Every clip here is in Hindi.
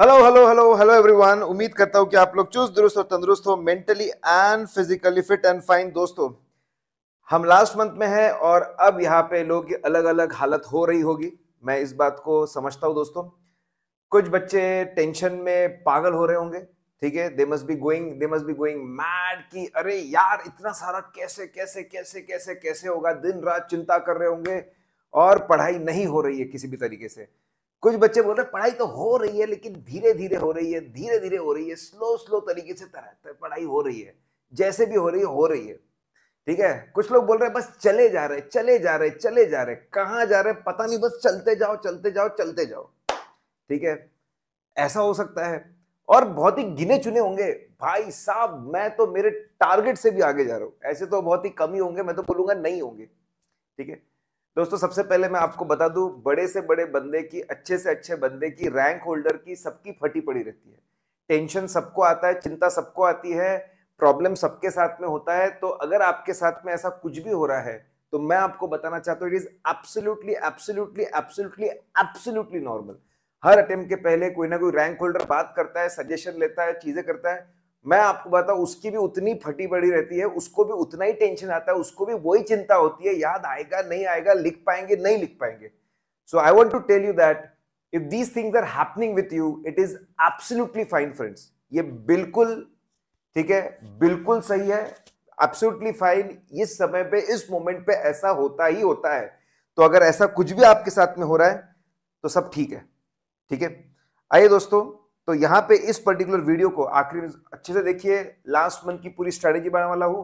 hello hello hello hello everyone उम्मीद करता हूँ कि आप लोग चुस्त दुरुस्त और तंदुरुस्त हो mentally and physically fit and fine दोस्तों हम लास्ट मंथ में हैं और अब यहाँ पे लोग की अलग अलग हालत हो रही होगी मैं इस बात को समझता हूँ दोस्तों कुछ बच्चे टेंशन में पागल हो रहे होंगे ठीक है they must be going they must be going mad कि अरे यार इतना सारा कैसे कैसे कैसे कैसे कैसे होगा दिन रात चिंता कर रहे होंगे और पढ़ाई नहीं हो रही है किसी भी तरीके से कुछ बच्चे बोल रहे पढ़ाई तो हो रही है लेकिन धीरे धीरे हो रही है धीरे धीरे हो रही है स्लो स्लो तरीके से तरह तरह पढ़ाई हो रही है जैसे भी हो रही है हो रही है ठीक है कुछ लोग बोल रहे हैं बस चले जा रहे चले जा रहे चले जा रहे कहाँ जा रहे पता नहीं बस चलते जाओ चलते जाओ चलते जाओ ठीक है ऐसा हो सकता है और बहुत ही गिने चुने होंगे भाई साहब मैं तो मेरे टारगेट से भी आगे जा रहा हूं ऐसे तो बहुत ही कम ही होंगे मैं तो बोलूंगा नहीं होंगे ठीक है दोस्तों सबसे पहले मैं आपको बता दूं बड़े से बड़े बंदे की अच्छे से अच्छे बंदे की रैंक होल्डर की सबकी फटी पड़ी रहती है टेंशन सबको आता है चिंता सबको आती है प्रॉब्लम सबके साथ में होता है तो अगर आपके साथ में ऐसा कुछ भी हो रहा है तो मैं आपको बताना चाहता हूँ it is absolutely absolutely absolutely absolutely normal हर अटेम्प्ट के पहले कोई ना कोई रैंक होल्डर बात करता है सजेशन लेता है चीजें करता है मैं आपको बताऊं उसकी भी उतनी फटी पड़ी रहती है उसको भी उतना ही टेंशन आता है उसको भी वही चिंता होती है याद आएगा नहीं आएगा लिख पाएंगे नहीं लिख पाएंगे so I want to tell you that if these things are happening with you it is absolutely fine friends ये बिल्कुल ठीक है बिल्कुल सही है एब्सोल्युटली फाइन इस समय पे इस मोमेंट पे ऐसा होता ही होता है तो अगर ऐसा कुछ भी आपके साथ में हो रहा है तो सब ठीक है ठीक है आइए दोस्तों तो यहां पे इस पर्टिकुलर वीडियो को आखिरी में अच्छे से देखिए लास्ट मंथ की पूरी स्ट्रेटेजी बनाने वाला हूँ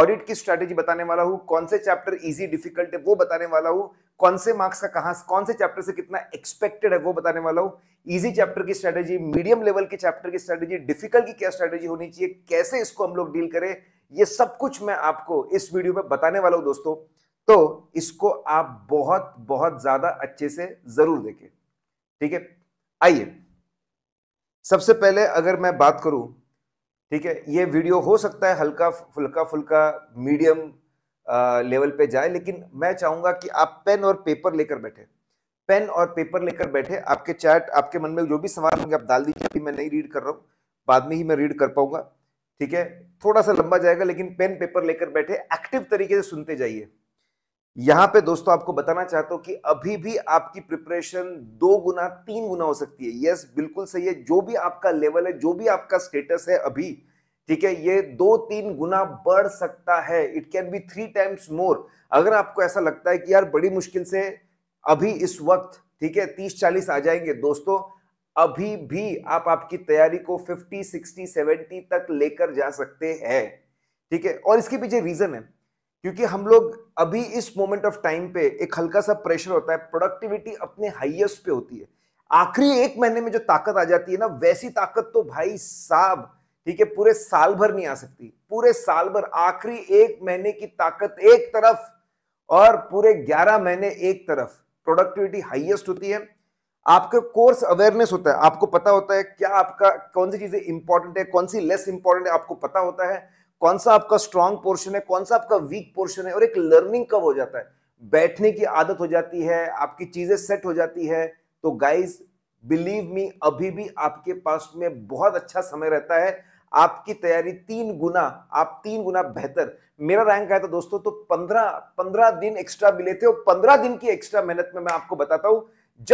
ऑडिट की स्ट्रेटेजी बताने वाला हूँ कौन से चैप्टर इजी डिफिकल्ट है वो बताने वाला हूँ कौन से मार्क्स का कहाँ कौन से चैप्टर से कितना एक्सपेक्टेड है वो बताने वाला हूँ इजी चैप्टर की स्ट्रेटेजी मीडियम लेवल के चैप्टर की स्ट्रेटेजी डिफिकल्ट की क्या स्ट्रेटेजी होनी चाहिए कैसे इसको हम लोग डील करें ये सब कुछ मैं आपको इस वीडियो में बताने वाला हूँ दोस्तों तो इसको आप बहुत बहुत ज्यादा अच्छे से जरूर देखें ठीक है आइए सबसे पहले अगर मैं बात करूं ठीक है ये वीडियो हो सकता है हल्का फुल्का फुल्का मीडियम लेवल पे जाए लेकिन मैं चाहूंगा कि आप पेन और पेपर लेकर बैठे पेन और पेपर लेकर बैठे आपके चैट आपके मन में जो भी सवाल होंगे आप डाल दीजिए अभी मैं नहीं रीड कर रहा हूँ बाद में ही मैं रीड कर पाऊंगा ठीक है थोड़ा सा लंबा जाएगा लेकिन पेन पेपर लेकर बैठे एक्टिव तरीके से सुनते जाइए यहां पे दोस्तों आपको बताना चाहता हूं कि अभी भी आपकी प्रिपरेशन दो गुना तीन गुना हो सकती है यस बिल्कुल सही है जो भी आपका लेवल है जो भी आपका स्टेटस है अभी ठीक है ये दो तीन गुना बढ़ सकता है it can be three times more अगर आपको ऐसा लगता है कि यार बड़ी मुश्किल से अभी इस वक्त ठीक है तीस चालीस आ जाएंगे दोस्तों अभी भी आप आपकी तैयारी को फिफ्टी सिक्सटी सेवेंटी तक लेकर जा सकते हैं ठीक है और इसके पीछे रीजन है क्योंकि हम लोग अभी इस मोमेंट ऑफ टाइम पे एक हल्का सा प्रेशर होता है प्रोडक्टिविटी अपने हाईएस्ट पे होती है आखिरी एक महीने में जो ताकत आ जाती है ना वैसी ताकत तो भाई साहब ठीक है पूरे साल भर नहीं आ सकती पूरे साल भर आखिरी एक महीने की ताकत एक तरफ और पूरे ग्यारह महीने एक तरफ प्रोडक्टिविटी हाइएस्ट होती है आपका कोर्स अवेयरनेस होता है आपको पता होता है क्या आपका कौन सी चीजें इंपॉर्टेंट है कौन सी लेस इंपॉर्टेंट है आपको पता होता है कौन सा आपका स्ट्रांग पोर्शन है कौन सा आपका वीक पोर्शन है और एक लर्निंग कब हो जाता है बैठने की आदत हो जाती है आपकी चीजें सेट हो जाती है तो गाइज बिलीव मी अभी भी आपके पास में बहुत अच्छा समय रहता है आपकी तैयारी तीन गुना आप तीन गुना बेहतर मेरा रैंक आया था दोस्तों तो पंद्रह पंद्रह दिन एक्स्ट्रा मिले थे और पंद्रह दिन की एक्स्ट्रा मेहनत में मैं आपको बताता हूं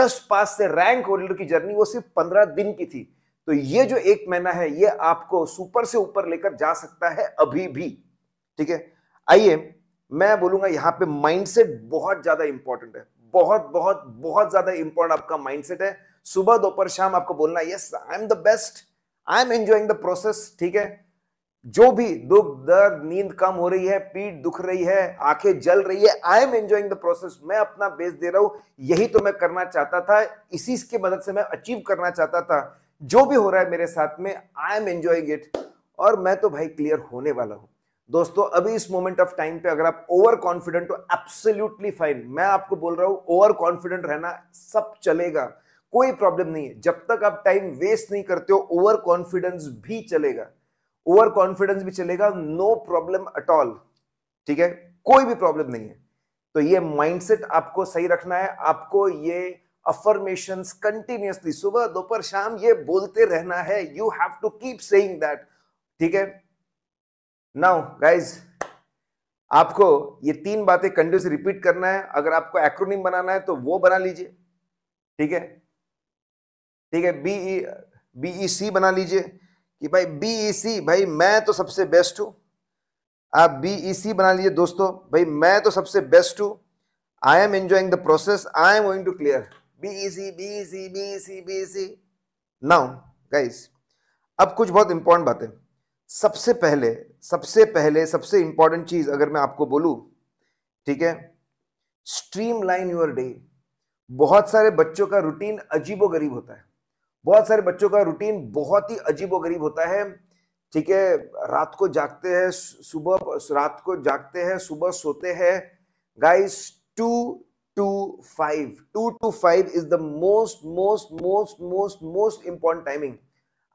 जस्ट पास से रैंक होल्डर की जर्नी वो सिर्फ पंद्रह दिन की थी तो ये जो एक महीना है ये आपको सुपर से ऊपर लेकर जा सकता है अभी भी ठीक है आइए मैं बोलूंगा यहां पे माइंडसेट बहुत ज्यादा इंपॉर्टेंट है बहुत बहुत बहुत ज्यादा इंपॉर्टेंट आपका माइंडसेट है सुबह दोपहर शाम आपको बोलना yes I am the best I am enjoying the process ठीक है जो भी दुख दर्द नींद कम हो रही है पीठ दुख रही है आंखें जल रही है I am enjoying the process मैं अपना बेस दे रहा हूं यही तो मैं करना चाहता था इसी की मदद से मैं अचीव करना चाहता था जो भी हो रहा है मेरे साथ में आई एम एंजॉइंग इट और मैं तो भाई क्लियर होने वाला हूं दोस्तों अभी इस मोमेंट ऑफ टाइम पे अगर आप ओवर कॉन्फिडेंट हो एब्सोल्युटली फाइन मैं आपको बोल रहा हूं ओवर कॉन्फिडेंट रहना सब चलेगा कोई प्रॉब्लम नहीं है जब तक आप टाइम वेस्ट नहीं करते हो ओवर कॉन्फिडेंस भी चलेगा ओवर कॉन्फिडेंस भी चलेगा नो प्रॉब्लम एट ऑल ठीक है कोई भी प्रॉब्लम नहीं है तो ये माइंडसेट आपको सही रखना है आपको ये अफर्मेशन कंटिन्यूसली सुबह दोपहर शाम ये बोलते रहना है you have to keep saying that ठीक है नाउ गाइज आपको ये तीन बातें कंटिन्यूस रिपीट करना है अगर आपको एक्रोनिम बनाना है तो वो बना लीजिए ठीक है ठीक है बी बीई सी बना लीजिए कि भाई बीई सी e भाई मैं तो सबसे बेस्ट हूं आप बीई सी e बना लीजिए दोस्तों भाई मैं तो सबसे बेस्ट हूँ I am enjoying the process I am going to clear BG BG BG BG now guys अब कुछ बहुत इंपॉर्टेंट बातें सबसे पहले सबसे पहले सबसे इंपॉर्टेंट चीज अगर मैं आपको बोलूँ ठीक है स्ट्रीमलाइन योर डे बहुत सारे बच्चों का रूटीन अजीबो गरीब होता है बहुत सारे बच्चों का रूटीन बहुत ही अजीबो गरीब होता है ठीक है रात को जागते हैं सुबह रात को जागते हैं सुबह सोते हैं guys two to 5 2 to 5 is the most most most most most important timing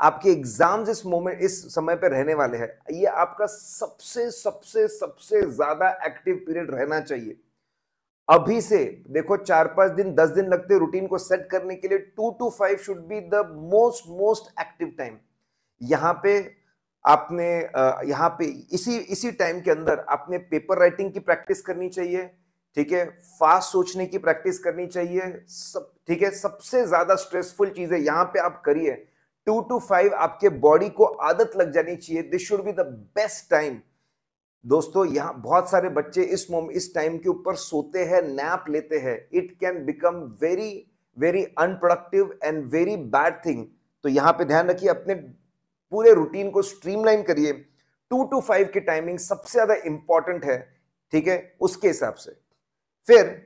आपके एग्जाम्स इस मोमेंट इस समय पर रहने वाले हैं ये आपका सबसे सबसे सबसे ज्यादा एक्टिव पीरियड रहना चाहिए अभी से देखो चार पांच दिन दस दिन लगते रूटीन को सेट करने के लिए two to five should be the most most active time यहां पे आपने यहां पे इसी इसी टाइम के अंदर आपने पेपर राइटिंग की प्रैक्टिस करनी चाहिए ठीक है फास्ट सोचने की प्रैक्टिस करनी चाहिए सब ठीक है सबसे ज्यादा स्ट्रेसफुल चीज है यहां पे आप करिए टू टू फाइव आपके बॉडी को आदत लग जानी चाहिए this should be the best time दोस्तों यहाँ बहुत सारे बच्चे इस मोम इस टाइम के ऊपर सोते हैं नैप लेते हैं it can become very very unproductive and very bad thing तो यहाँ पे ध्यान रखिए अपने पूरे रूटीन को स्ट्रीमलाइन करिए टू टू फाइव की टाइमिंग सबसे ज्यादा इंपॉर्टेंट है ठीक है उसके हिसाब से फिर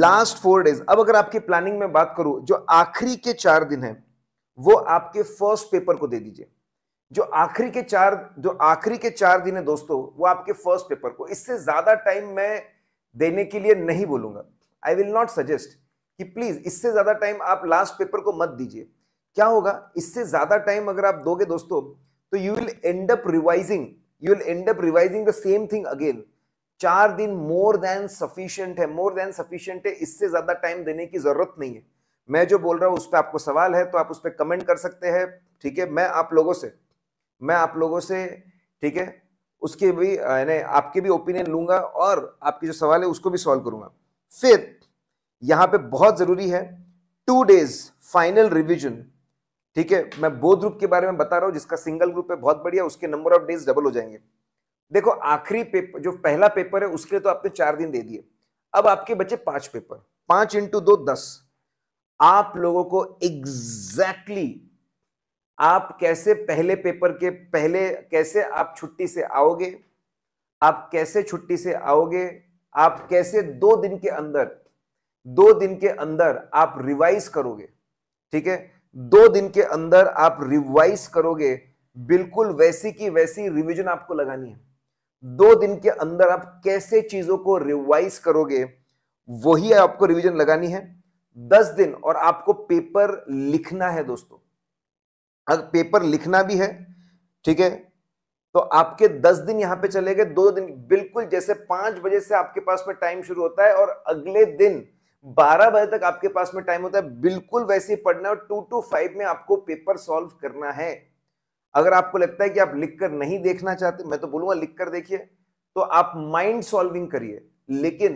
लास्ट फोर डेज अब अगर आपकी प्लानिंग में बात करूं जो आखिरी के चार दिन है वो आपके फर्स्ट पेपर को दे दीजिए जो आखिरी के चार जो आखिरी के चार दिन है दोस्तों वो आपके फर्स्ट पेपर को इससे ज्यादा टाइम मैं देने के लिए नहीं बोलूंगा आई विल नॉट सजेस्ट कि प्लीज इससे ज्यादा टाइम आप लास्ट पेपर को मत दीजिए क्या होगा इससे ज्यादा टाइम अगर आप दोगे दोस्तों तो you will end up revising you will end up revising the same thing again चार दिन मोर देन सफिशियंट है मोर देन सफिशियंट है इससे ज्यादा टाइम देने की जरूरत नहीं है मैं जो बोल रहा हूँ उस पर आपको सवाल है तो आप उस पर कमेंट कर सकते हैं ठीक है मैं आप लोगों से मैं आप लोगों से ठीक है उसके भी यानी आपके भी ओपिनियन लूंगा और आपके जो सवाल है उसको भी सॉल्व करूंगा फिर यहाँ पे बहुत जरूरी है टू डेज फाइनल रिविजन ठीक है मैं बोध ग्रुप के बारे में बता रहा हूँ जिसका सिंगल ग्रुप है बहुत बढ़िया उसके नंबर ऑफ डेज डबल हो जाएंगे देखो आखिरी पेपर जो पहला पेपर है उसके लिए तो आपने चार दिन दे दिए अब आपके बचे पांच पेपर पांच इंटू दो दस आप लोगों को एग्जैक्टली exactly आप कैसे पहले पेपर के पहले कैसे आप छुट्टी से आओगे आप कैसे छुट्टी से आओगे आप कैसे दो दिन के अंदर दो दिन के अंदर आप रिवाइज करोगे ठीक है दो दिन के अंदर आप रिवाइज करोगे बिल्कुल वैसी की वैसी रिवीजन आपको लगानी है दो दिन के अंदर आप कैसे चीजों को रिवाइज करोगे वही आपको रिवीजन लगानी है दस दिन और आपको पेपर लिखना है दोस्तों अगर पेपर लिखना भी है ठीक है तो आपके दस दिन यहां पे चले गए दो दिन बिल्कुल जैसे पांच बजे से आपके पास में टाइम शुरू होता है और अगले दिन बारह बजे तक आपके पास में टाइम होता है बिल्कुल वैसे ही पढ़ना है और टू टू फाइव में आपको पेपर सॉल्व करना है अगर आपको लगता है कि आप लिख कर नहीं देखना चाहते मैं तो बोलूंगा लिख कर देखिए तो आप माइंड सॉल्विंग करिए लेकिन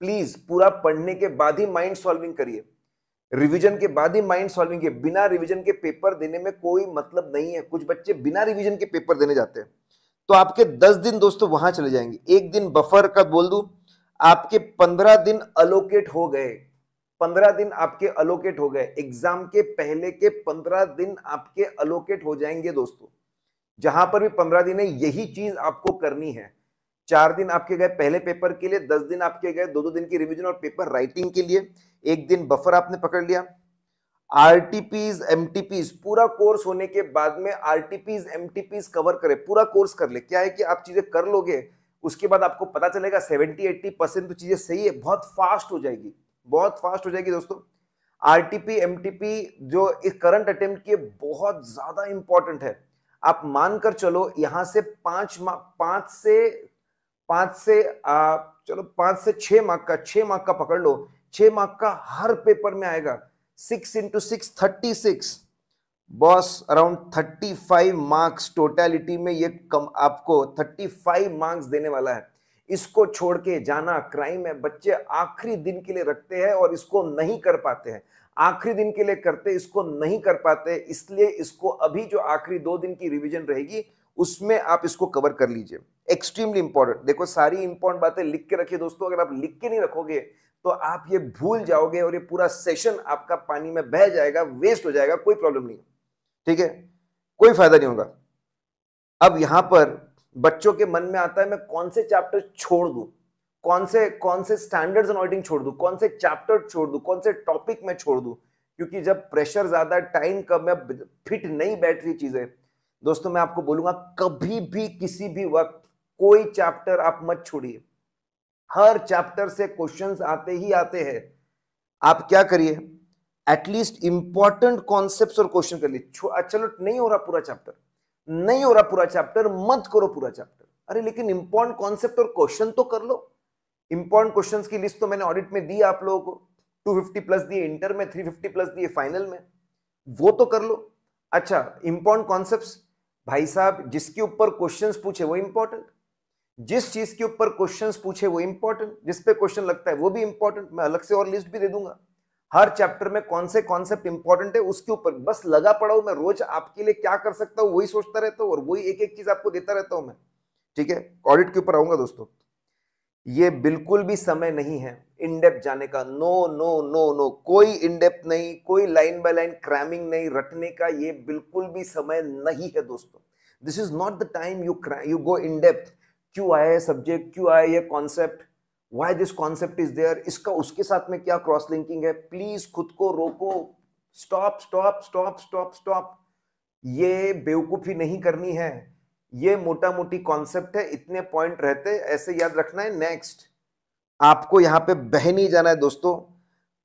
प्लीज पूरा पढ़ने के बाद ही माइंड सॉल्विंग करिए रिवीजन के बाद ही माइंड सॉल्विंग के बिना रिवीजन के पेपर देने में कोई मतलब नहीं है कुछ बच्चे बिना रिवीजन के पेपर देने जाते हैं तो आपके दस दिन दोस्तों वहां चले जाएंगे एक दिन बफर का बोल दू आपके पंद्रह दिन अलोकेट हो गए पंद्रह दिन आपके अलोकेट हो गए एग्जाम के पहले के पंद्रह दिन आपके अलोकेट हो जाएंगे दोस्तों जहां पर भी पंद्रह दिन है यही चीज आपको करनी है चार दिन आपके गए पहले पेपर के लिए दस दिन आपके गए दो दो दिन की रिविजन और पेपर राइटिंग के लिए एक दिन बफर आपने पकड़ लिया आरटीपीज एमटीपीज पूरा कोर्स होने के बाद में आरटीपीज एमटीपीज कवर करें पूरा कोर्स कर ले क्या है कि आप चीजें कर लोगे उसके बाद आपको पता चलेगा सेवेंटी एट्टी परसेंट तो चीजें सही है बहुत फास्ट हो जाएगी बहुत फास्ट हो जाएगी दोस्तों आर टी जो इस करंट अटेम्प्ट की बहुत ज्यादा इंपॉर्टेंट है आप मानकर चलो यहां से पांच पांच से पांच से आ, चलो पांच से छह मार्क का छह मार्क का पकड़ लो छह मार्क का हर पेपर में आएगा six into six thirty six boss around thirty five marks totality में ये कम आपको थर्टी फाइव मार्क्स देने वाला है इसको छोड़ के जाना क्राइम है बच्चे आखिरी दिन के लिए रखते हैं और इसको नहीं कर पाते हैं आखिरी दिन के लिए करते इसको नहीं कर पाते इसलिए इसको अभी जो आखिरी दो दिन की रिविजन रहेगी उसमें आप इसको कवर कर लीजिए एक्सट्रीमली इंपॉर्टेंट देखो सारी इंपॉर्टेंट बातें लिख के रखिए दोस्तों अगर आप लिख के नहीं रखोगे तो आप ये भूल जाओगे और ये पूरा सेशन आपका पानी में बह जाएगा वेस्ट हो जाएगा कोई प्रॉब्लम नहीं ठीक है कोई फायदा नहीं होगा अब यहां पर बच्चों के मन में आता है मैं कौन से चैप्टर छोड़ दू कौन से कौन से स्टैंडर्ड्स अनॉइटिंग छोड़ दू कौन से चैप्टर छोड़ दू कौन से टॉपिक में छोड़ दू क्योंकि जब प्रेशर ज्यादा टाइम कम है फिट नहीं बैठ रही चीजें दोस्तों मैं आपको बोलूंगा कभी भी किसी भी वक्त कोई चैप्टर आप मत छोड़िए हर चैप्टर से क्वेश्चंस आते ही आते हैं आप क्या करिए एटलीस्ट इंपॉर्टेंट कॉन्सेप्ट और क्वेश्चन कर लिए अच्छा, चलो नहीं हो रहा पूरा चैप्टर नहीं हो रहा पूरा चैप्टर मत करो पूरा चैप्टर अरे लेकिन इंपॉर्टेंट कॉन्सेप्ट और क्वेश्चन तो कर लो इंपॉर्टेंट क्वेश्चंस की लिस्ट तो मैंने ऑडिट में दी आप लोगों को 250 प्लस दिए इंटर में 350 प्लस दिए फाइनल में वो तो कर लो अच्छा इंपॉर्टेंट कॉन्सेप्ट भाई साहब जिसके ऊपर क्वेश्चन पूछे वो इंपॉर्टेंट जिस चीज के ऊपर क्वेश्चंस पूछे वो इंपॉर्टेंट जिस पे क्वेश्चन लगता है वो भी इंपॉर्टेंट मैं अलग से और लिस्ट भी दे दूंगा हर चैप्टर में कौन से कॉन्सेप्ट इंपॉर्टेंट है उसके ऊपर बस लगा पड़ा हूं मैं रोज आपके लिए क्या कर सकता हूँ वही सोचता रहता हूँ और वही एक एक चीज आपको देता रहता हूँ मैं ठीक है ऑडिट के ऊपर आऊंगा दोस्तों ये बिल्कुल भी समय नहीं है इनडेप जाने का नो नो नो नो कोई इनडेप नहीं कोई लाइन बाय लाइन क्रैमिंग नहीं रटने का ये बिल्कुल भी समय नहीं है दोस्तों this is not the time you you go in depth क्यों आया है सब्जेक्ट क्यों आया ये concept why this concept is there इसका उसके साथ में क्या क्रॉस लिंकिंग है प्लीज खुद को रोको stop stop stop stop stop ये बेवकूफी नहीं करनी है ये मोटा मोटी कॉन्सेप्ट है इतने पॉइंट रहते ऐसे याद रखना है नेक्स्ट आपको यहाँ पे बह नहीं जाना है दोस्तों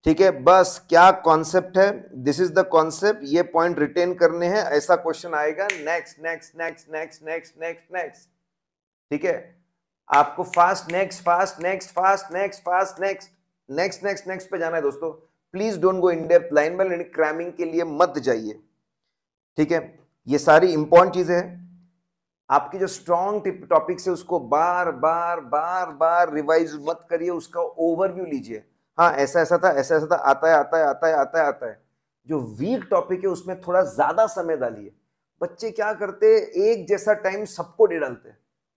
ठीक है बस क्या कॉन्सेप्ट है दिस इज द कॉन्सेप्ट ये पॉइंट रिटेन करने हैं ऐसा क्वेश्चन आएगा next next next next next next next ठीक है आपको fast next fast next fast next fast next next next next पे जाना है दोस्तों please don't go in depth line by line cramming के लिए मत जाइए ठीक है ये सारी इंपॉर्टेंट चीजें हैं आपकी जो स्ट्रॉन्ग टॉपिक्स है उसको बार बार बार बार रिवाइज मत करिए उसका ओवरव्यू लीजिए हाँ ऐसा ऐसा था ऐसा ऐसा था आता है आता है आता है आता है आता है जो वीक टॉपिक है उसमें थोड़ा ज्यादा समय डालिए बच्चे क्या करते एक जैसा टाइम सबको डे डालते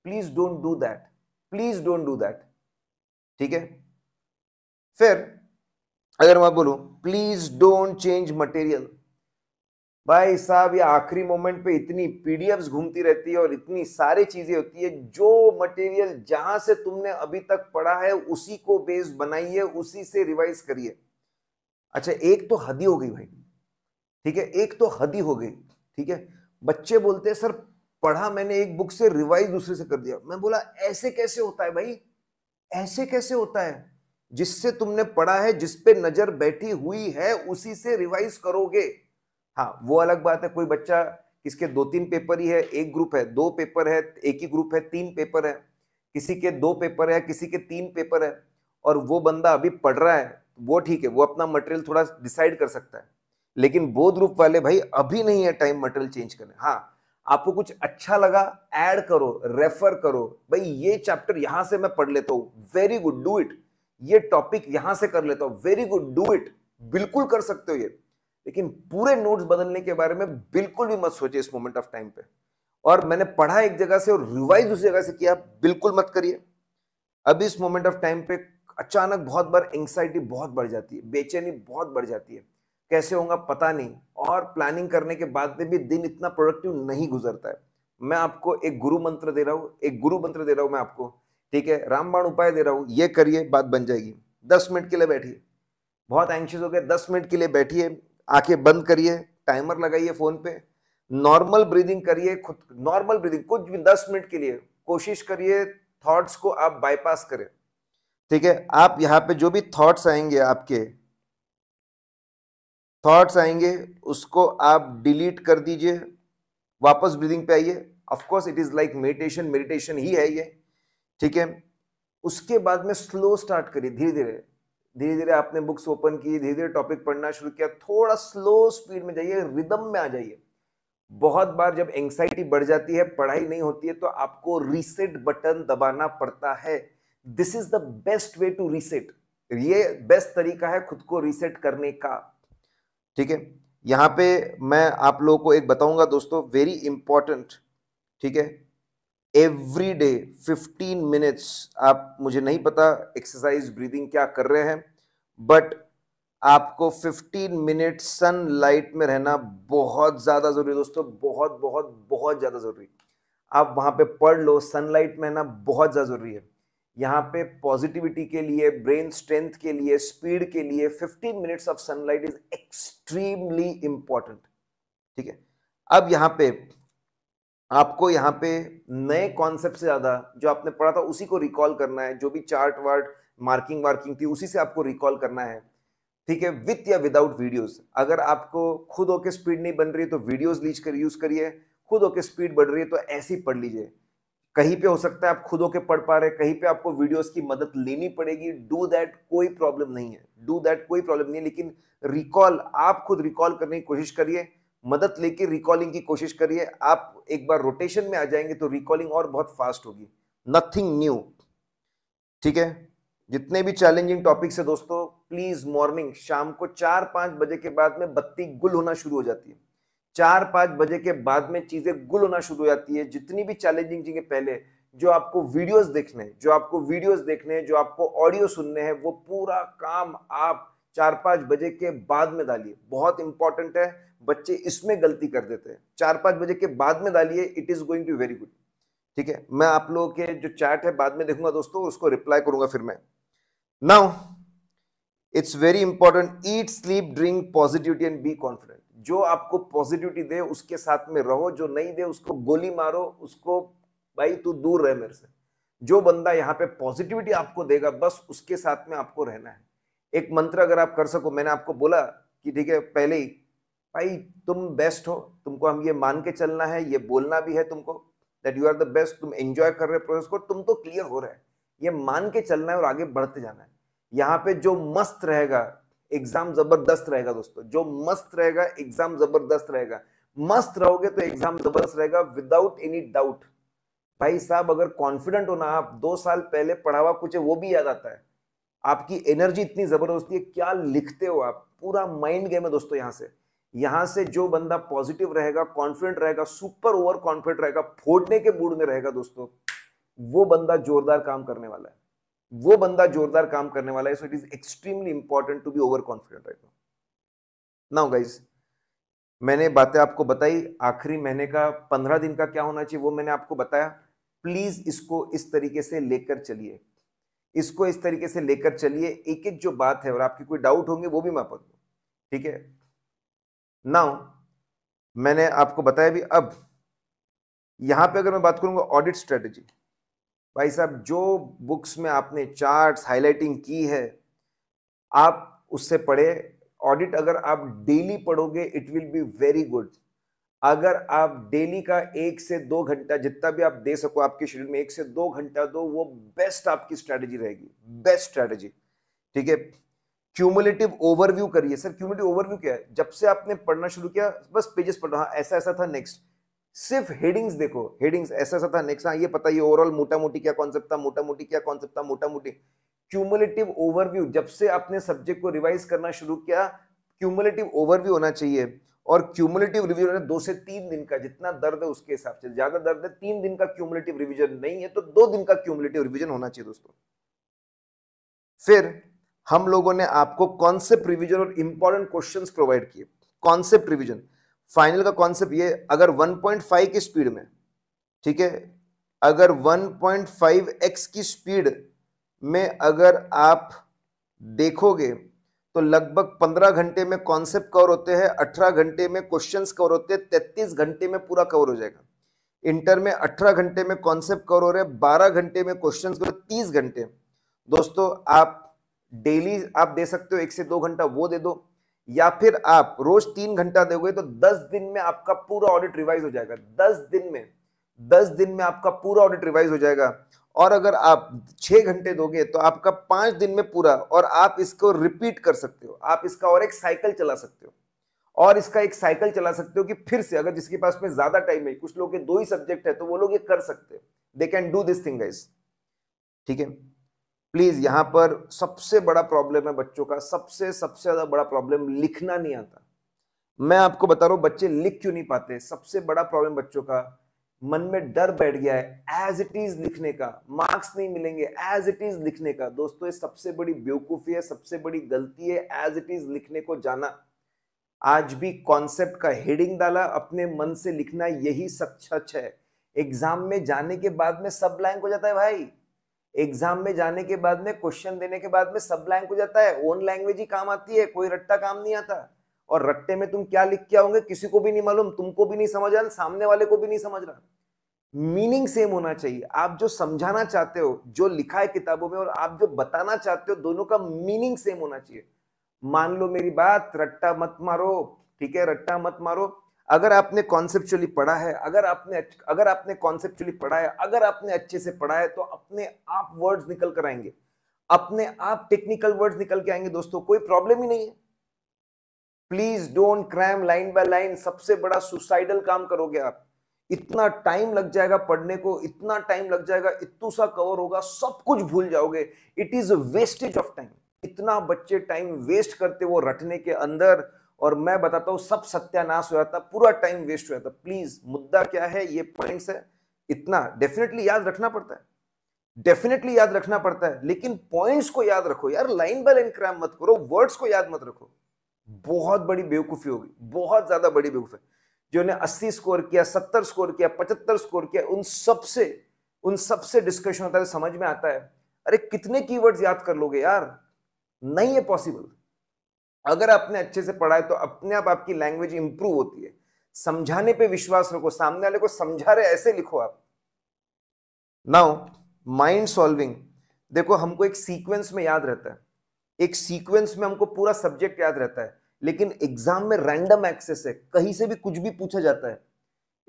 please don't do that please don't do that ठीक है फिर अगर मैं बोलू प्लीज डोंट चेंज मटेरियल भाई साहब ये आखिरी मोमेंट पे इतनी पीडीएफ घूमती रहती है और इतनी सारी चीजें होती है जो मटेरियल जहां से तुमने अभी तक पढ़ा है उसी को बेस बनाइए उसी से रिवाइज करिए अच्छा एक तो हदी हो गई भाई ठीक है एक तो हदी हो गई ठीक है बच्चे बोलते हैं सर पढ़ा मैंने एक बुक से रिवाइज दूसरे से कर दिया मैं बोला ऐसे कैसे होता है भाई ऐसे कैसे होता है जिससे तुमने पढ़ा है जिस पे नजर बैठी हुई है उसी से रिवाइज करोगे हाँ वो अलग बात है कोई बच्चा किसके दो तीन पेपर ही है एक ग्रुप है दो पेपर है एक ही ग्रुप है तीन पेपर है किसी के दो पेपर है किसी के तीन पेपर है और वो बंदा अभी पढ़ रहा है वो ठीक है वो अपना मटेरियल थोड़ा डिसाइड कर सकता है लेकिन बोध ग्रुप वाले भाई अभी नहीं है टाइम मटेरियल चेंज करने हाँ आपको कुछ अच्छा लगा ऐड करो रेफर करो भाई ये चैप्टर यहां से मैं पढ़ लेता हूँ वेरी गुड डू इट ये टॉपिक यहां से कर लेता हूँ वेरी गुड डू इट बिल्कुल कर सकते हो ये लेकिन पूरे नोट्स बदलने के बारे में बिल्कुल भी मत सोचे इस मोमेंट ऑफ टाइम पे और मैंने पढ़ा एक जगह से और रिवाइज दूसरी जगह से किया बिल्कुल मत करिए अब इस मोमेंट ऑफ टाइम पे अचानक बहुत बार एंग्जाइटी बहुत बढ़ जाती है बेचैनी बहुत बढ़ जाती है कैसे होगा पता नहीं और प्लानिंग करने के बाद में भी दिन इतना प्रोडक्टिव नहीं गुजरता है मैं आपको एक गुरु मंत्र दे रहा हूँ एक गुरु मंत्र दे रहा हूँ मैं आपको ठीक है रामबाण उपाय दे रहा हूँ ये करिए बात बन जाएगी दस मिनट के लिए बैठिए बहुत एंशियस हो गया दस मिनट के लिए बैठिए आके बंद करिए टाइमर लगाइए फोन पे नॉर्मल ब्रीदिंग करिए खुद नॉर्मल ब्रीदिंग कुछ भी दस मिनट के लिए कोशिश करिए थॉट्स को आप बाईपास करें ठीक है आप यहाँ पे जो भी थॉट्स आएंगे आपके थॉट्स आएंगे उसको आप डिलीट कर दीजिए वापस ब्रीदिंग पे आइए of course it is like meditation meditation ही है ये ठीक है उसके बाद में स्लो स्टार्ट करिए धीरे धीरे धीरे धीरे आपने बुक्स ओपन की धीरे धीरे टॉपिक पढ़ना शुरू किया थोड़ा स्लो स्पीड में जाइए रिदम में आ जाइए बहुत बार जब एंग्जाइटी बढ़ जाती है पढ़ाई नहीं होती है तो आपको रीसेट बटन दबाना पड़ता है this is the best way to reset ये बेस्ट तरीका है खुद को रीसेट करने का ठीक है यहाँ पे मैं आप लोगों को एक बताऊंगा दोस्तों वेरी इंपॉर्टेंट ठीक है एवरी डे फिफ्टीन मिनट्स आप मुझे नहीं पता एक्सरसाइज ब्रीदिंग क्या कर रहे हैं बट आपको 15 मिनट लाइट में रहना बहुत ज़्यादा ज़रूरी दोस्तों बहुत बहुत बहुत ज़्यादा ज़रूरी आप वहाँ पे पढ़ लो सनलाइट में रहना बहुत ज़्यादा ज़रूरी है यहाँ पे पॉजिटिविटी के लिए ब्रेन स्ट्रेंथ के लिए स्पीड के लिए 15 minutes of sunlight is extremely important ठीक है अब यहाँ पे आपको यहाँ पे नए कॉन्सेप्ट से ज़्यादा जो आपने पढ़ा था उसी को रिकॉल करना है जो भी चार्ट वार्ट मार्किंग वार्किंग थी उसी से आपको रिकॉल करना है ठीक है विथ या विदाउट वीडियोस अगर आपको खुद होके स्पीड नहीं बन रही है तो वीडियोस लीज कर यूज़ करिए खुद होके स्पीड बढ़ रही है तो ऐसी पढ़ लीजिए कहीं पे हो सकता है आप खुद होके पढ़ पा रहे कहीं पे आपको वीडियोस की मदद लेनी पड़ेगी डू दैट कोई प्रॉब्लम नहीं है डू दैट कोई प्रॉब्लम नहीं है लेकिन रिकॉल आप खुद रिकॉल करने की कोशिश करिए मदद लेके रिकॉलिंग की कोशिश करिए आप एक बार रोटेशन में आ जाएंगे तो रिकॉलिंग और बहुत फास्ट होगी नथिंग न्यू ठीक है जितने भी चैलेंजिंग टॉपिक्स है दोस्तों प्लीज मॉर्निंग शाम को चार पांच बजे के बाद में बत्ती गुल होना शुरू हो जाती है चार पांच बजे के बाद में चीज़ें गुल होना शुरू हो जाती है जितनी भी चैलेंजिंग चीज़ें पहले जो आपको वीडियोस देखने जो आपको वीडियोस देखने हैं जो आपको ऑडियो सुनने हैं वो पूरा काम आप चार पांच बजे के बाद में डालिए बहुत इंपॉर्टेंट है बच्चे इसमें गलती कर देते हैं चार पांच बजे के बाद में डालिए it is going to very good ठीक है मैं आप लोगों के जो चैट है बाद में देखूंगा दोस्तों उसको रिप्लाई करूंगा फिर मैं now it's very important eat sleep drink positivity and be confident जो आपको पॉजिटिविटी दे उसके साथ में रहो जो नहीं दे उसको गोली मारो उसको भाई तू दूर रह मेरे से जो बंदा यहाँ पे पॉजिटिविटी आपको देगा बस उसके साथ में आपको रहना है एक मंत्र अगर आप कर सको मैंने आपको बोला कि ठीक है पहले ही भाई तुम बेस्ट हो तुमको हम ये मान के चलना है ये बोलना भी है तुमको that you are the best तुम एंजॉय कर रहे प्रोसेस को तुम तो क्लियर हो रहा है ये मान के चलना है और आगे बढ़ते जाना है यहाँ पे जो मस्त रहेगा एग्जाम जबरदस्त रहेगा दोस्तों जो मस्त रहेगा एग्जाम जबरदस्त रहेगा मस्त रहोगे तो एग्जाम जबरदस्त रहेगा विदाउट एनी डाउट भाई साहब अगर कॉन्फिडेंट हो ना आप दो साल पहले पढ़ावा कुछ है वो भी याद आता है आपकी एनर्जी इतनी जबरदस्ती है क्या लिखते हो आप पूरा माइंड गेम है दोस्तों यहां से यहां से जो बंदा पॉजिटिव रहेगा कॉन्फिडेंट रहेगा सुपर ओवर कॉन्फिडेंट रहेगा फोड़ने के मूड में रहेगा दोस्तों वो बंदा जोरदार काम करने वाला है वो बंदा जोरदार काम करने वाला है so it is extremely important to be over confident right now now guys मैंने बातें आपको बताई आखिरी महीने का पंद्रह दिन का क्या होना चाहिए वो मैंने आपको बताया प्लीज इसको इस तरीके से लेकर चलिए इसको इस तरीके से लेकर चलिए एक एक जो बात है और आपके कोई डाउट होंगे वो भी मैं पकड़ ठीक है नाउ मैंने आपको बताया भी अब यहां पे अगर मैं बात करूंगा ऑडिट स्ट्रेटेजी भाई साहब जो बुक्स में आपने चार्ट्स हाईलाइटिंग की है आप उससे पढ़े ऑडिट अगर आप डेली पढ़ोगे it will be very good अगर आप डेली का एक से दो घंटा जितना भी आप दे सको आपके शेड्यूल में एक से दो घंटा दो वो बेस्ट आपकी स्ट्रैटेजी रहेगी बेस्ट स्ट्रैटेजी ठीक है क्यूमुलेटिव ओवरव्यू करिए सर क्यूमुलेटिव ओवरव्यू क्या है जब से आपने पढ़ना शुरू किया बस पेजेस पढ़ रहा ऐसा ऐसा था नेक्स्ट सिर्फ हेडिंग्स देखो हेडिंग्स ऐसा ऐसा था नेक्स्ट हाँ, ये पता ये ओवरऑल मोटा मोटी क्या कॉन्सेप्ट था मोटा मोटी क्या कॉन्सेप्ट था मोटा मोटी क्यूमुलेटिव ओवरव्यू जब से आपने सब्जेक्ट को रिवाइज करना शुरू किया क्यूमुलेटिव ओवरव्यू होना चाहिए और क्यूमुलेटिव रिविजन दो से तीन दिन का जितना दर्द है उसके हिसाब से ज्यादा दर्द है तीन दिन का क्यूमुलेटिव रिविजन नहीं है तो दो दिन का क्यूमुलेटिव रिविजन होना चाहिए दोस्तों फिर हम लोगों ने आपको कॉन्सेप्ट रिविजन और इंपॉर्टेंट क्वेश्चन प्रोवाइड किए कॉन्सेप्ट रिविजन फाइनल का कॉन्सेप्ट ये अगर 1.5 की स्पीड में ठीक है अगर 1.5x की स्पीड में अगर आप देखोगे तो लगभग 15 घंटे में कॉन्सेप्ट कवर होते हैं 18 घंटे में क्वेश्चंस कवर होते हैं 33 घंटे में पूरा कवर हो जाएगा इंटर में 18 घंटे में कॉन्सेप्ट कवर हो रहे हैं 12 घंटे में क्वेश्चन कवर तीस घंटे दोस्तों आप डेली आप दे सकते हो एक से दो घंटा वो दे दो या फिर आप रोज तीन घंटा दोगे तो दस दिन में आपका पूरा ऑडिट रिवाइज हो जाएगा दस दिन में दस दिन में आपका पूरा ऑडिट रिवाइज हो जाएगा और अगर आप छह घंटे दोगे तो आपका पांच दिन में पूरा और आप इसको रिपीट कर सकते हो आप इसका और एक साइकिल चला सकते हो और इसका एक साइकिल चला सकते हो कि फिर से अगर जिसके पास में ज़्यादा टाइम है कुछ लोग के दो ही सब्जेक्ट है तो वो लोग ये कर सकते हो they can do this thing ठीक है प्लीज़ यहां पर सबसे बड़ा प्रॉब्लम है बच्चों का सबसे सबसे ज़्यादा बड़ा प्रॉब्लम लिखना नहीं आता मैं आपको बता रहा हूं बच्चे लिख क्यों नहीं पाते सबसे बड़ा प्रॉब्लम बच्चों का मन में डर बैठ गया है एज इट इज लिखने का मार्क्स नहीं मिलेंगे एज इट इज लिखने का दोस्तों ये सबसे बड़ी बेवकूफ़ी है सबसे बड़ी गलती है एज इट इज लिखने को जाना आज भी कॉन्सेप्ट का हेडिंग डाला अपने मन से लिखना यही सच है एग्जाम में जाने के बाद में सब ब्लैंक हो जाता है भाई एग्जाम में जाने के बाद में क्वेश्चन देने के बाद में सब ब्लैंक हो जाता है ओन लैंग्वेज ही काम आती है कोई रट्टा काम नहीं आता और रट्टे में तुम क्या लिख के आओगे किसी को भी नहीं मालूम तुमको भी नहीं समझ रहा सामने वाले को भी नहीं समझ रहा मीनिंग सेम होना चाहिए आप जो समझाना चाहते हो जो लिखा है किताबों में और आप जो बताना चाहते हो दोनों का मीनिंग सेम होना चाहिए मान लो मेरी बात रट्टा मत मारो ठीक है रट्टा मत मारो अगर आपने कॉन्सेप्चुअली पढ़ा है अगर आपने अगर आपने कॉन्सेप्चुअली पढ़ा है अगर आपने अच्छे से पढ़ा है तो अपने आप वर्ड्स निकल कर आएंगे अपने आप टेक्निकल वर्ड्स निकल के आएंगे दोस्तों कोई प्रॉब्लम ही नहीं है please don't cram line by line सबसे बड़ा सुसाइडल काम करोगे आप इतना टाइम लग जाएगा पढ़ने को इतना टाइम लग जाएगा इतू सा कवर होगा सब कुछ भूल जाओगे it is wastage of time इतना बच्चे टाइम वेस्ट करते वो रटने के अंदर और मैं बताता हूँ सब सत्यानाश हो जाता पूरा टाइम वेस्ट हो जाता प्लीज मुद्दा क्या है ये पॉइंट्स है इतना डेफिनेटली याद रखना पड़ता है डेफिनेटली याद रखना पड़ता है लेकिन पॉइंट्स को याद रखो यार लाइन बाय लाइन क्रैम मत करो वर्ड्स को याद मत रखो बहुत बड़ी बेवकूफी होगी बहुत ज्यादा बड़ी बेवकूफी जिन्होंने 80 स्कोर किया 70 स्कोर किया 75 स्कोर किया उन सब से उन सब से डिस्कशन होता है समझ में आता है अरे कितने कीवर्ड्स याद कर लोगे यार नहीं है पॉसिबल अगर आपने अच्छे से पढ़ा है तो अपने आप आपकी लैंग्वेज इंप्रूव होती है समझाने पे विश्वास रखो सामने वाले को समझा रहे ऐसे लिखो आप नाउ माइंड सॉल्विंग देखो हमको एक सीक्वेंस में याद रहता है एक सीक्वेंस में हमको पूरा सब्जेक्ट याद रहता है लेकिन एग्जाम में रैंडम एक्सेस है कहीं से भी कुछ भी पूछा जाता है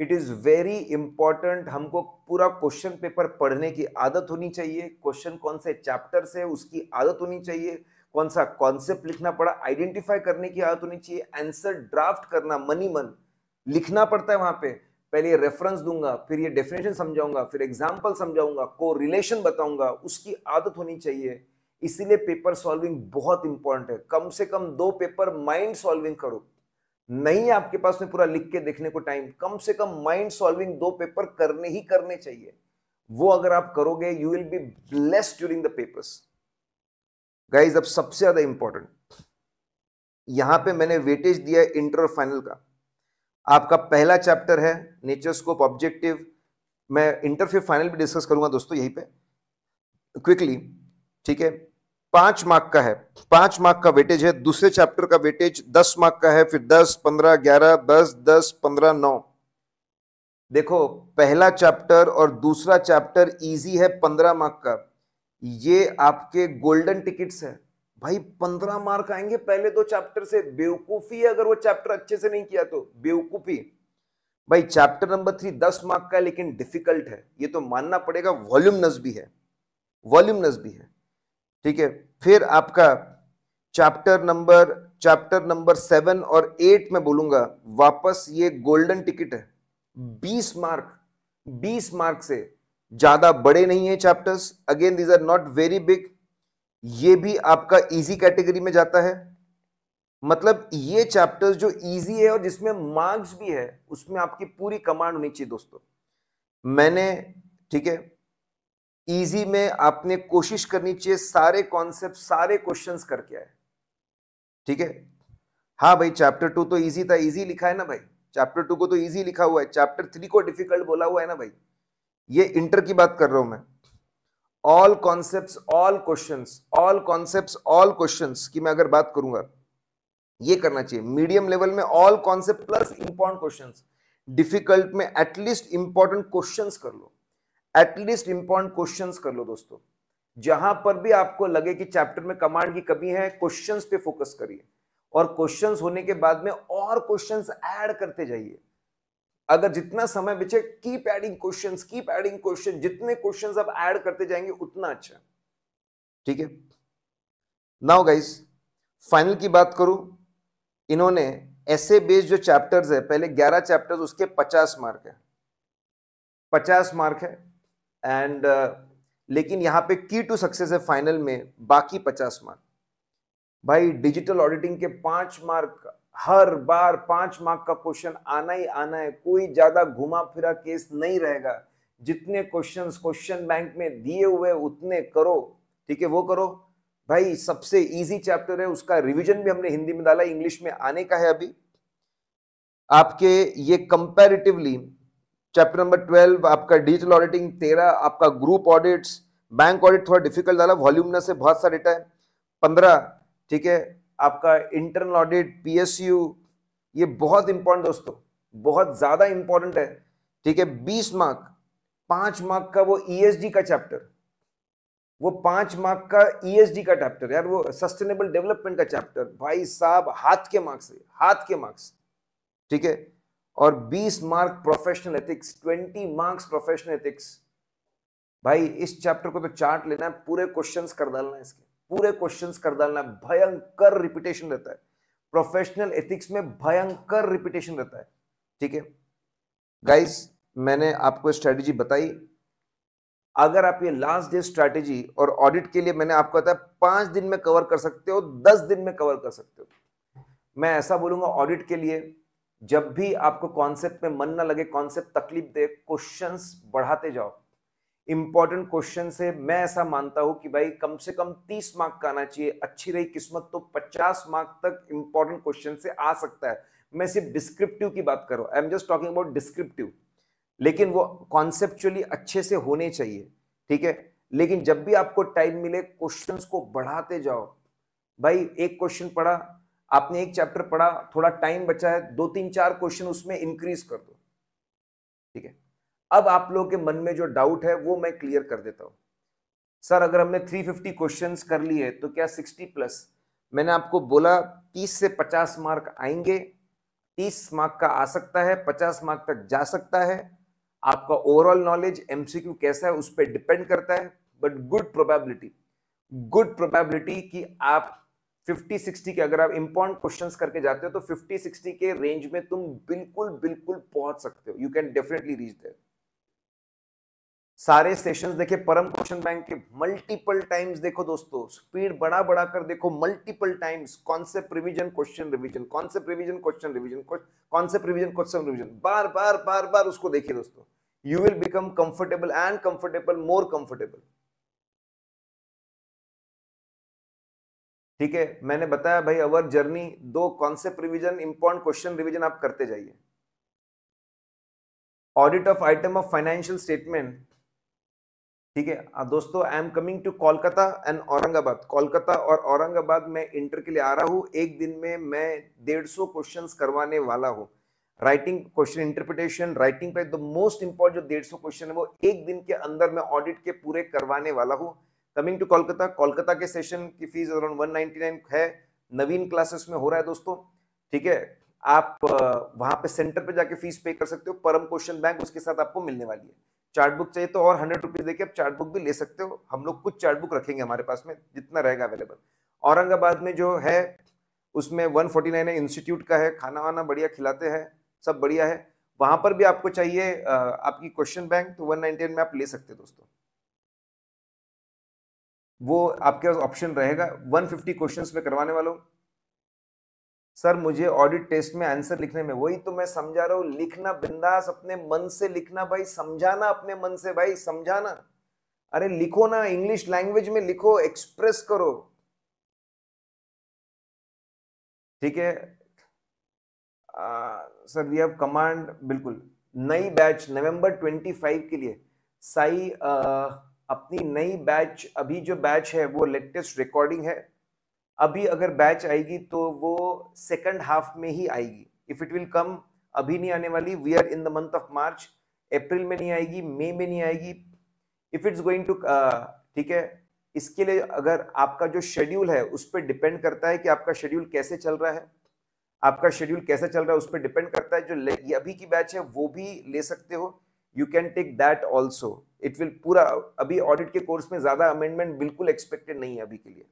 इट इज़ वेरी इंपॉर्टेंट हमको पूरा क्वेश्चन पेपर पढ़ने की आदत होनी चाहिए क्वेश्चन कौन से चैप्टर से उसकी आदत होनी चाहिए कौन सा कॉन्सेप्ट लिखना पड़ा आइडेंटिफाई करने की आदत होनी चाहिए आंसर ड्राफ्ट करना मनी मन लिखना पड़ता है वहां पे पहले रेफरेंस दूंगा फिर ये डेफिनेशन समझाऊंगा फिर एग्जाम्पल समझाऊंगा को रिलेशन बताऊंगा उसकी आदत होनी चाहिए इसीलिए पेपर सॉल्विंग बहुत इंपॉर्टेंट है कम से कम दो पेपर माइंड सॉल्विंग करो नहीं आपके पास में पूरा लिख के देखने को टाइम कम से कम माइंड सॉल्विंग दो पेपर करने ही करने चाहिए वो अगर आप करोगे you will be blessed during the papers guys अब सबसे ज़्यादा इंपॉर्टेंट यहां पे मैंने वेटेज दिया है इंटर और फाइनल का आपका पहला चैप्टर है नेचर स्कोप ऑब्जेक्टिव मैं इंटर फिर फाइनल भी डिस्कस करूंगा दोस्तों यहीं पे क्विकली ठीक है पांच मार्क का है पांच मार्क का वेटेज है दूसरे चैप्टर का वेटेज दस मार्क का है फिर दस पंद्रह ग्यारह दस दस पंद्रह नौ देखो पहला चैप्टर और दूसरा चैप्टर इजी है पंद्रह मार्क का ये आपके गोल्डन टिकट्स है भाई पंद्रह मार्क आएंगे पहले दो चैप्टर से बेवकूफी अगर वो चैप्टर अच्छे से नहीं किया तो बेवकूफी भाई चैप्टर नंबर थ्री दस मार्क का है लेकिन डिफिकल्ट है ये तो मानना पड़ेगा वॉल्यूमनस भी है वॉल्यूमनस भी है ठीक है फिर आपका chapter number chapter number seven और एट में बोलूंगा वापस ये गोल्डन टिकट है बीस मार्क बीस मार्क से ज़्यादा बड़े नहीं है chapters again these are not very big ये भी आपका इजी कैटेगरी में जाता है मतलब ये चैप्टर्स जो इजी है और जिसमें मार्क्स भी है उसमें आपकी पूरी कमांड होनी चाहिए दोस्तों मैंने ठीक है इजी में आपने कोशिश करनी चाहिए सारे कॉन्सेप्ट सारे क्वेश्चंस करके आए ठीक है हाँ भाई चैप्टर टू तो इजी था इजी लिखा है ना भाई चैप्टर टू को तो इजी लिखा हुआ है चैप्टर थ्री को डिफिकल्ट बोला हुआ है ना भाई ये इंटर की बात कर रहा हूं मैं all concept all question all concept all question की मैं अगर बात करूंगा ये करना चाहिए मीडियम लेवल में all concept plus important question difficult में एटलीस्ट इंपॉर्टेंट क्वेश्चन कर लो एटलीस्ट इंपॉर्टेंट क्वेश्चन कर लो दोस्तों जहां पर भी आपको लगे कि चैप्टर में कमांड की कमी है क्वेश्चंस पे फोकस करिए और क्वेश्चंस होने के बाद में और क्वेश्चंस ऐड करते जाइए अगर जितना समय बचे keep adding question keep adding question जितने क्वेश्चन आप एड करते जाएंगे उतना अच्छा ठीक है नाउ गाइस फाइनल की बात करूं इन्होंने ऐसे बेस जो चैप्टर्स है पहले 11 चैप्टर्स उसके 50 मार्क है 50 मार्क है एंड uh, लेकिन यहां पे की टू सक्सेस है फाइनल में बाकी 50 मार्क भाई डिजिटल ऑडिटिंग के पांच मार्क हर बार पांच मार्क का क्वेश्चन आना ही आना है कोई ज्यादा घुमा फिरा केस नहीं रहेगा जितने क्वेश्चंस क्वेश्चन बैंक में दिए हुए उतने करो ठीक है वो करो भाई सबसे इजी चैप्टर है उसका रिवीजन भी हमने हिंदी में डाला इंग्लिश में आने का है अभी आपके ये कंपैरेटिवली चैप्टर नंबर ट्वेल्व आपका डिजिटल ऑडिटिंग तेरह आपका ग्रुप ऑडिट्स बैंक ऑडिट थोड़ा डिफिकल्ट डाला वॉल्यूम से बहुत सा डेटा है पंद्रह ठीक है आपका इंटरनल ऑडिट पीएसयू ये बहुत इंपॉर्टेंट दोस्तों बहुत ज़्यादा इंपॉर्टेंट है ठीक है बीस मार्क पांच मार्क का वो ईएसडी e का चैप्टर वो पांच मार्क का ईएसडी e का चैप्टर यार वो सस्टेनेबल डेवलपमेंट का चैप्टर भाई साहब हाथ के मार्क्स हाथ के मार्क्स ठीक है और 20 mark professional ethics 20 marks professional ethics भाई इस चैप्टर को तो चार्ट लेना है पूरे क्वेश्चंस कर डालना है इसके पूरे क्वेश्चंस कर डालना भयंकर रिपीटेशन रहता है प्रोफेशनल एथिक्स में भयंकर रिपीटेशन रहता है ठीक है गाइस मैंने आपको स्ट्रेटेजी बताई अगर आप ये लास्ट डे स्ट्रेटेजी और ऑडिट के लिए मैंने आपको बताया पांच दिन में कवर कर सकते हो दस दिन में कवर कर सकते हो मैं ऐसा बोलूंगा ऑडिट के लिए जब भी आपको कॉन्सेप्ट में मन ना लगे कॉन्सेप्ट तकलीफ दे क्वेश्चंस बढ़ाते जाओ इंपॉर्टेंट क्वेश्चन से मैं ऐसा मानता हूं कि भाई कम से कम तीस मार्क का आना चाहिए अच्छी रही किस्मत तो पचास मार्क तक इंपॉर्टेंट क्वेश्चन से आ सकता है मैं सिर्फ डिस्क्रिप्टिव की बात करूं I am just talking about descriptive लेकिन वो कॉन्सेप्चुअली अच्छे से होने चाहिए ठीक है लेकिन जब भी आपको टाइम मिले क्वेश्चंस को बढ़ाते जाओ भाई एक क्वेश्चन पढ़ा आपने एक चैप्टर पढ़ा थोड़ा टाइम बचा है दो तीन चार क्वेश्चन उसमें इंक्रीज कर दो ठीक है अब आप लोग के मन में जो डाउट है वो मैं क्लियर कर देता हूं सर अगर हमने 350 क्वेश्चन कर लिए तो क्या 60 प्लस मैंने आपको बोला 30 से 50 मार्क आएंगे 30 मार्क का आ सकता है 50 मार्क तक जा सकता है आपका ओवरऑल नॉलेज एमसीक्यू कैसा है उस पर डिपेंड करता है but good probability good probability कि आप 50 60 के अगर आप इंपॉर्टेंट क्वेश्चंस करके जाते हो तो 50 60 के रेंज में तुम बिल्कुल बिल्कुल पहुंच सकते हो you can definitely reach there सारे सेशंस देखे परम क्वेश्चन बैंक के मल्टीपल टाइम्स देखो दोस्तों स्पीड बड़ा बड़ा कर देखो multiple times concept revision question revision concept revision question revision concept revision question revision बार बार बार बार उसको देखिए दोस्तों you will become comfortable and comfortable more comfortable ठीक है मैंने बताया भाई अवर जर्नी दो concept revision important question revision आप करते जाइए audit of item of financial statement ठीक है हाँ, दोस्तों I am coming to Kolkata and Aurangabad Kolkata और औरंगाबाद में इंटर के लिए आ रहा हूँ एक दिन में मैं डेढ़ सौ क्वेश्चन करवाने वाला हूँ राइटिंग क्वेश्चन इंटरप्रिटेशन राइटिंग पे द मोस्ट इंपॉर्टेंट जो डेढ़ सौ क्वेश्चन है वो एक दिन के अंदर मैं ऑडिट के पूरे करवाने वाला हूँ कमिंग टू कोलकाता कोलकाता के सेशन की fees around one ninety nine है नवीन क्लासेस में हो रहा है दोस्तों ठीक है आप वहां पे सेंटर पे जाके फीस पे कर सकते हो परम क्वेश्चन बैंक उसके साथ आपको मिलने वाली है चार्ट बुक चाहिए तो और हंड्रेड रुपीज देके आप चार्ट बुक भी ले सकते हो हम लोग कुछ चार्ट बुक रखेंगे हमारे पास में जितना रहेगा अवेलेबल औरंगाबाद में जो है उसमें वन फोर्टी है इंस्टीट्यूट का है खाना वाना बढ़िया खिलाते हैं सब बढ़िया है वहां पर भी आपको चाहिए आपकी क्वेश्चन बैंक तो वन नाइनटी में आप ले सकते हैं दोस्तों वो आपके पास ऑप्शन रहेगा वन फिफ्टी क्वेश्चन में करवाने वालों सर मुझे ऑडिट टेस्ट में आंसर लिखने में वही तो मैं समझा रहा हूं लिखना बिंदास अपने मन से लिखना भाई समझाना अपने मन से भाई समझाना अरे लिखो ना इंग्लिश लैंग्वेज में लिखो एक्सप्रेस करो ठीक है सर वी हैव कमांड बिल्कुल नई बैच नवंबर 25 के लिए साई आ, अपनी नई बैच अभी जो बैच है वो लेटेस्ट रिकॉर्डिंग है अभी अगर बैच आएगी तो वो सेकंड हाफ में ही आएगी इफ इट विल कम अभी नहीं आने वाली we are in the month of March April में नहीं आएगी मई में नहीं आएगी इफ इट्स गोइंग टू ठीक है इसके लिए अगर आपका जो शेड्यूल है उस पर डिपेंड करता है कि आपका शेड्यूल कैसे चल रहा है आपका शेड्यूल कैसे चल रहा है उस पर डिपेंड करता है जो अभी की बैच है वो भी ले सकते हो you can take that also it will पूरा अभी ऑडिट के कोर्स में ज़्यादा अमेंडमेंट बिल्कुल एक्सपेक्टेड नहीं है अभी के लिए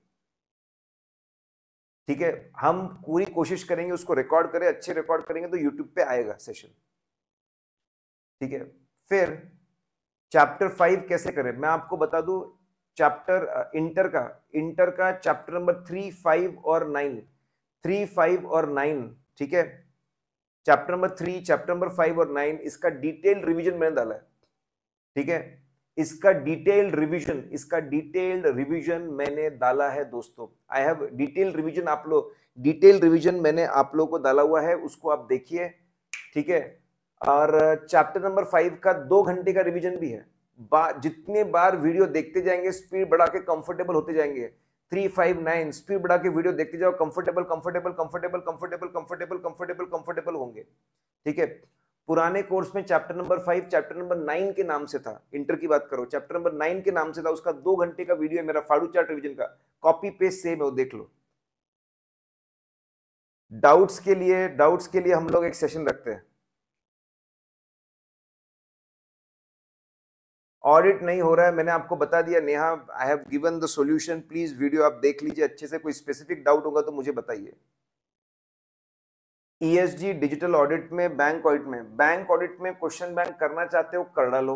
ठीक है हम पूरी कोशिश करेंगे उसको रिकॉर्ड करें अच्छे रिकॉर्ड करेंगे तो यूट्यूब पे आएगा सेशन ठीक है फिर चैप्टर फाइव कैसे करें मैं आपको बता दू चैप्टर इंटर का इंटर का चैप्टर नंबर थ्री फाइव और नाइन थ्री फाइव और नाइन ठीक है chapter number three chapter number five और नाइन इसका डिटेल रिविजन मैंने डाला है ठीक है इसका डिटेल्ड रिवीजन इसका डिटेल्ड रिवीजन मैंने डाला है दोस्तों आई हैव डिटेल रिवीजन आप लोग डिटेल रिवीजन मैंने आप लोगों को डाला हुआ है उसको आप देखिए ठीक है और चैप्टर नंबर फाइव का दो घंटे का रिवीजन भी है बा, जितने बार वीडियो देखते जाएंगे स्पीड बढ़ा के कंफर्टेबल होते जाएंगे थ्री फाइव नाइन स्पीड बढ़ा के वीडियो देखते जाओ comfortable comfortable comfortable comfortable comfortable comfortable comfortable होंगे ठीक है पुराने कोर्स में chapter number five chapter number nine के नाम से था इंटर की बात करो चैप्टर नंबर नाइन के नाम से था उसका दो घंटे का वीडियो है मेरा फाड़ू चार्ट रिविजन का कॉपी पेस्ट सेम है वो देख लो डाउट्स के लिए डाउट्स के लिए हम लोग एक सेशन रखते हैं ऑडिट नहीं हो रहा है मैंने आपको बता दिया Neha I have given the solution please video आप देख लीजिए अच्छे से कोई स्पेसिफिक डाउट होगा तो मुझे बताइए ईएसजी डिजिटल ऑडिट में बैंक ऑडिट में बैंक ऑडिट में क्वेश्चन बैंक करना चाहते हो कर डालो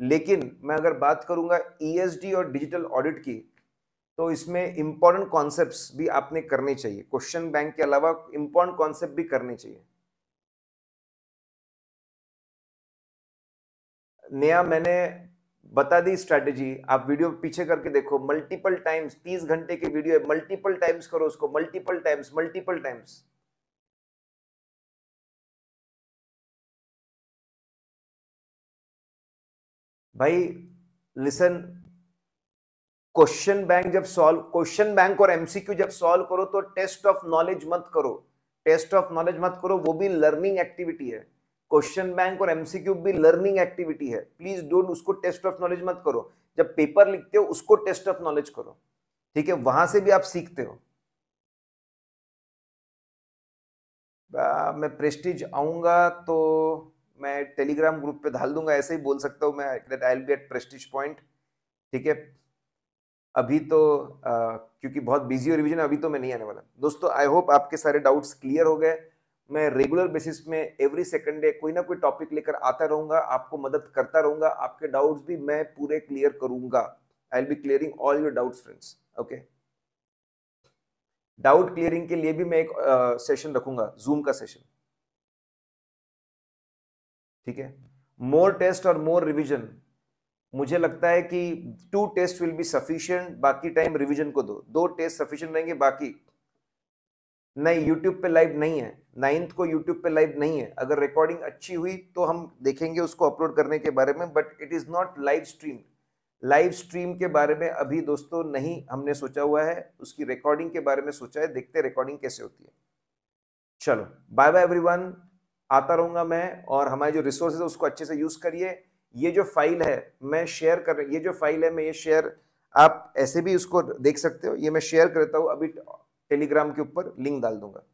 लेकिन मैं अगर बात करूंगा ईएसडी e और डिजिटल ऑडिट की तो इसमें इंपॉर्टेंट कॉन्सेप्ट्स भी आपने करने चाहिए क्वेश्चन बैंक के अलावा इंपॉर्टेंट कॉन्सेप्ट भी करने चाहिए नया मैंने बता दी स्ट्रेटेजी आप वीडियो पीछे करके देखो मल्टीपल टाइम्स तीस घंटे की वीडियो है मल्टीपल टाइम्स करो उसको मल्टीपल टाइम्स मल्टीपल टाइम्स भाई लिसन क्वेश्चन बैंक जब सॉल्व क्वेश्चन बैंक और एमसीक्यू जब सॉल्व करो तो टेस्ट ऑफ नॉलेज मत करो टेस्ट ऑफ नॉलेज मत करो वो भी लर्निंग एक्टिविटी है क्वेश्चन बैंक और एमसीक्यू भी लर्निंग एक्टिविटी है प्लीज डोंट उसको टेस्ट ऑफ नॉलेज मत करो जब पेपर लिखते हो उसको टेस्ट ऑफ नॉलेज करो ठीक है वहां से भी आप सीखते हो आ, मैं प्रेस्टीज आऊंगा तो मैं टेलीग्राम ग्रुप पे डाल दूंगा ऐसे ही बोल सकता हूँ मैं that I be at prestige point ठीक है अभी तो आ, क्योंकि बहुत बिजी हो रिविजन अभी तो मैं नहीं आने वाला दोस्तों आई होप आपके सारे डाउट्स क्लियर हो गए मैं रेगुलर बेसिस में एवरी सेकंड डे कोई ना कोई टॉपिक लेकर आता रहूंगा आपको मदद करता रहूंगा आपके डाउट्स भी मैं पूरे क्लियर करूंगा I will be clearing all your doubts friends okay doubt clearing के लिए भी मैं एक सेशन uh, रखूंगा जूम का सेशन ठीक है मोर टेस्ट और मोर रिविजन मुझे लगता है कि two test will be sufficient बाकी टाइम रिवीजन को दो दो टेस्ट सफिशियंट रहेंगे बाकी नहीं यूट्यूब पे लाइव नहीं है नाइन्थ को यूट्यूब पे लाइव नहीं है अगर रिकॉर्डिंग अच्छी हुई तो हम देखेंगे उसको अपलोड करने के बारे में but it is not live stream live stream के बारे में अभी दोस्तों नहीं हमने सोचा हुआ है उसकी रिकॉर्डिंग के बारे में सोचा है देखते रिकॉर्डिंग कैसे होती है चलो बाय बाय एवरीवन आता रहूंगा मैं और हमारे जो रिसोर्सेज है उसको अच्छे से यूज़ करिए ये जो फाइल है मैं शेयर कर ये जो फाइल है मैं ये शेयर आप ऐसे भी उसको देख सकते हो ये मैं शेयर करता हूँ अभी टेलीग्राम के ऊपर लिंक डाल दूंगा